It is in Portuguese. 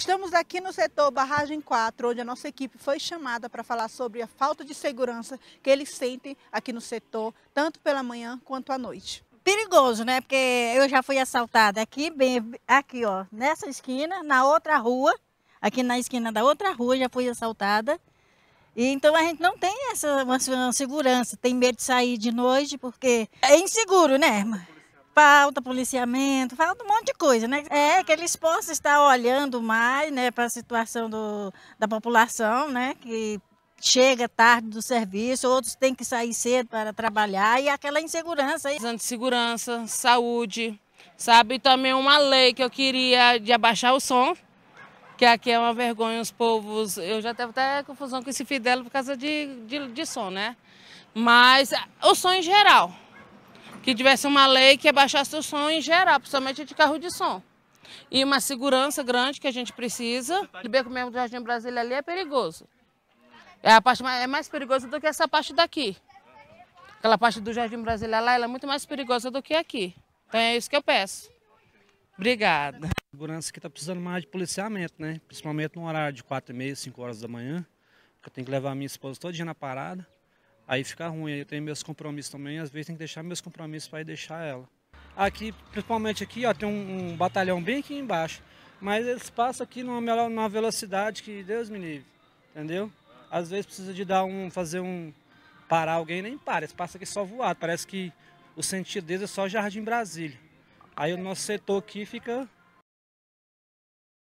Estamos aqui no setor Barragem 4, onde a nossa equipe foi chamada para falar sobre a falta de segurança que eles sentem aqui no setor, tanto pela manhã quanto à noite perigoso, né? Porque eu já fui assaltada aqui, bem, aqui, ó, nessa esquina, na outra rua, aqui na esquina da outra rua já fui assaltada. E então a gente não tem essa uma, segurança, tem medo de sair de noite porque é inseguro, né, irmã? falta policiamento, falta um monte de coisa, né? É que eles possam estar olhando mais, né, para a situação do, da população, né, que chega tarde do serviço, outros têm que sair cedo para trabalhar e aquela insegurança. De segurança, saúde, sabe? E também uma lei que eu queria de abaixar o som, que aqui é uma vergonha os povos. Eu já teve até confusão com esse Fidelo por causa de, de, de som, né? Mas o som em geral, que tivesse uma lei que abaixasse o som em geral, principalmente de carro de som. E uma segurança grande que a gente precisa. O beco mesmo do Jardim Brasília ali é perigoso. É, a parte mais, é mais perigosa do que essa parte daqui. Aquela parte do Jardim Brasília lá, ela é muito mais perigosa do que aqui. Então é isso que eu peço. Obrigada. A segurança que está precisando mais de policiamento, né? Principalmente no horário de 4 e meia, 5 horas da manhã. porque Eu tenho que levar a minha esposa todo dia na parada. Aí fica ruim, eu tenho meus compromissos também, às vezes tem que deixar meus compromissos para ir deixar ela. Aqui, principalmente aqui, ó, tem um, um batalhão bem aqui embaixo, mas eles passam aqui numa, numa velocidade que Deus me livre, entendeu? Às vezes precisa de dar um, fazer um, parar alguém, nem para, eles passam aqui só voado, parece que o sentido deles é só Jardim Brasília. Aí o nosso setor aqui fica